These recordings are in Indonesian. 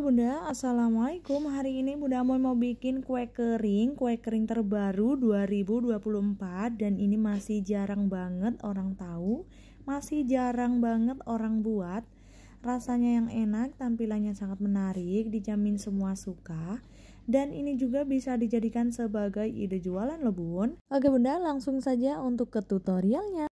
Bunda, Assalamualaikum Hari ini Bunda mau bikin kue kering Kue kering terbaru 2024 Dan ini masih jarang banget orang tahu Masih jarang banget orang buat Rasanya yang enak, tampilannya sangat menarik Dijamin semua suka dan ini juga bisa dijadikan sebagai ide jualan loh bun Oke bunda, langsung saja untuk ke tutorialnya.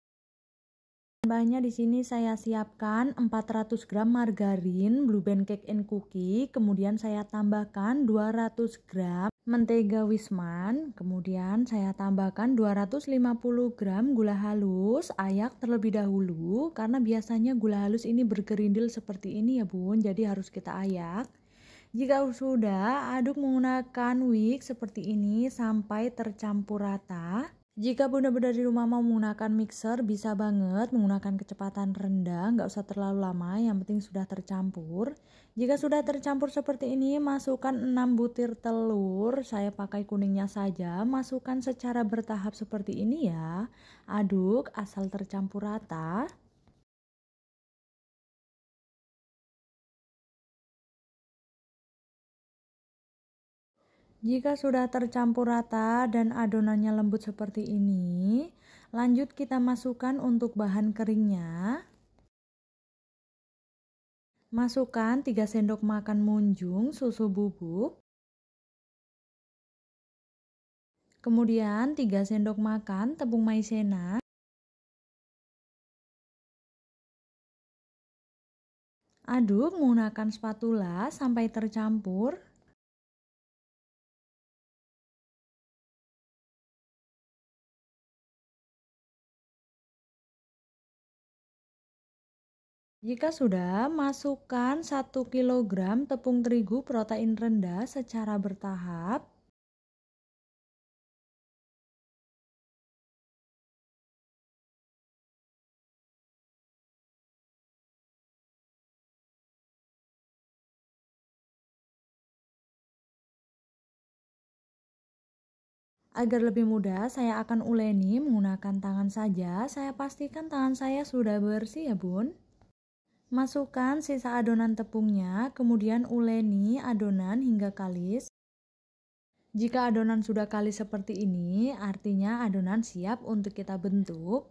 Bahannya di sini saya siapkan 400 gram margarin blue band cake and cookie, kemudian saya tambahkan 200 gram mentega wisman, kemudian saya tambahkan 250 gram gula halus, ayak terlebih dahulu karena biasanya gula halus ini bergerindil seperti ini ya bun, jadi harus kita ayak. Jika sudah, aduk menggunakan wig seperti ini sampai tercampur rata. Jika bunda-bunda di rumah mau menggunakan mixer, bisa banget menggunakan kecepatan rendah, nggak usah terlalu lama, yang penting sudah tercampur. Jika sudah tercampur seperti ini, masukkan 6 butir telur, saya pakai kuningnya saja, masukkan secara bertahap seperti ini ya. Aduk asal tercampur rata. Jika sudah tercampur rata dan adonannya lembut seperti ini, lanjut kita masukkan untuk bahan keringnya. Masukkan 3 sendok makan munjung susu bubuk. Kemudian 3 sendok makan tepung maizena. Aduk menggunakan spatula sampai tercampur Jika sudah, masukkan 1 kg tepung terigu protein rendah secara bertahap. Agar lebih mudah, saya akan uleni menggunakan tangan saja. Saya pastikan tangan saya sudah bersih ya, Bun. Masukkan sisa adonan tepungnya, kemudian uleni adonan hingga kalis. Jika adonan sudah kalis seperti ini, artinya adonan siap untuk kita bentuk.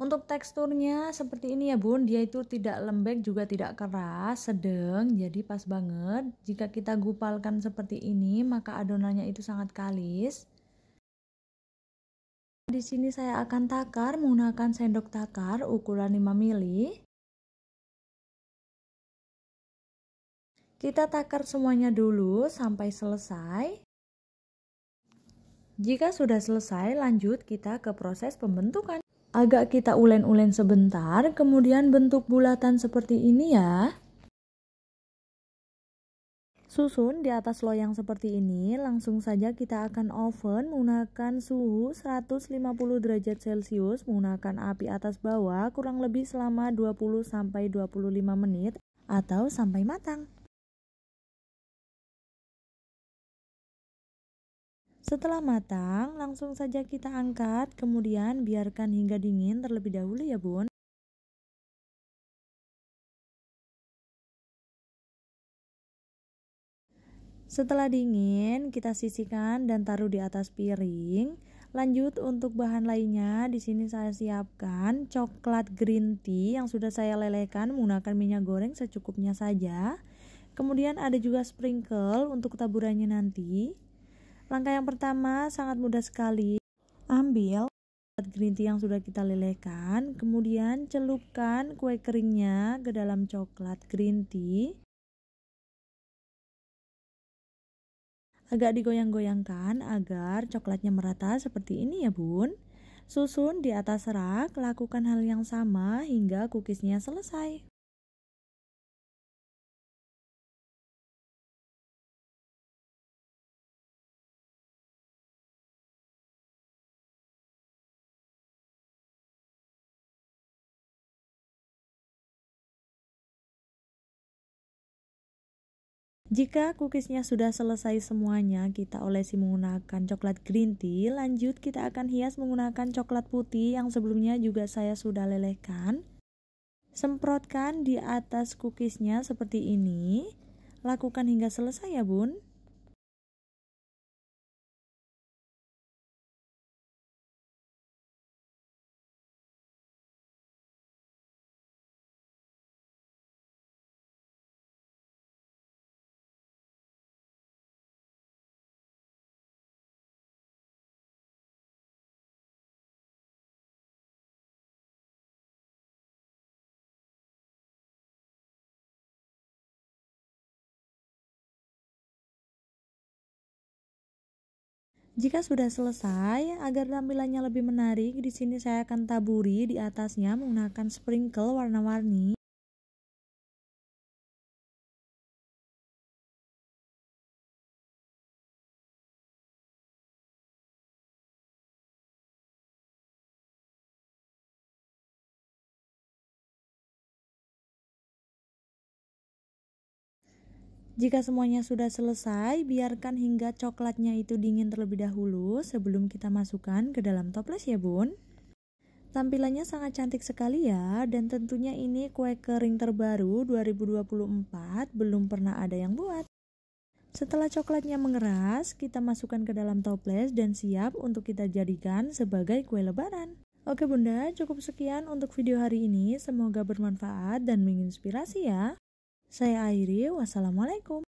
Untuk teksturnya seperti ini ya bun, dia itu tidak lembek juga tidak keras, sedang, jadi pas banget. Jika kita gupalkan seperti ini, maka adonannya itu sangat kalis. Di sini saya akan takar menggunakan sendok takar ukuran 5 mili. Kita takar semuanya dulu sampai selesai. Jika sudah selesai, lanjut kita ke proses pembentukan. Agak kita ulen-ulen sebentar, kemudian bentuk bulatan seperti ini ya. Susun di atas loyang seperti ini, langsung saja kita akan oven menggunakan suhu 150 derajat Celcius menggunakan api atas bawah kurang lebih selama 20-25 menit atau sampai matang. Setelah matang, langsung saja kita angkat, kemudian biarkan hingga dingin terlebih dahulu ya bun. Setelah dingin, kita sisihkan dan taruh di atas piring. Lanjut untuk bahan lainnya, di sini saya siapkan coklat green tea yang sudah saya lelehkan menggunakan minyak goreng secukupnya saja. Kemudian ada juga sprinkle untuk taburannya nanti. Langkah yang pertama sangat mudah sekali. Ambil green tea yang sudah kita lelehkan, kemudian celupkan kue keringnya ke dalam coklat green tea. Agak digoyang-goyangkan agar coklatnya merata seperti ini ya bun. Susun di atas rak, lakukan hal yang sama hingga cookiesnya selesai. Jika cookiesnya sudah selesai semuanya, kita olesi menggunakan coklat green tea. Lanjut, kita akan hias menggunakan coklat putih yang sebelumnya juga saya sudah lelehkan. Semprotkan di atas cookiesnya seperti ini. Lakukan hingga selesai ya bun. Jika sudah selesai, agar tampilannya lebih menarik, di sini saya akan taburi di atasnya menggunakan sprinkle warna-warni. Jika semuanya sudah selesai, biarkan hingga coklatnya itu dingin terlebih dahulu sebelum kita masukkan ke dalam toples ya bun. Tampilannya sangat cantik sekali ya, dan tentunya ini kue kering terbaru 2024 belum pernah ada yang buat. Setelah coklatnya mengeras, kita masukkan ke dalam toples dan siap untuk kita jadikan sebagai kue lebaran. Oke bunda, cukup sekian untuk video hari ini, semoga bermanfaat dan menginspirasi ya. Saya akhiri, wassalamualaikum.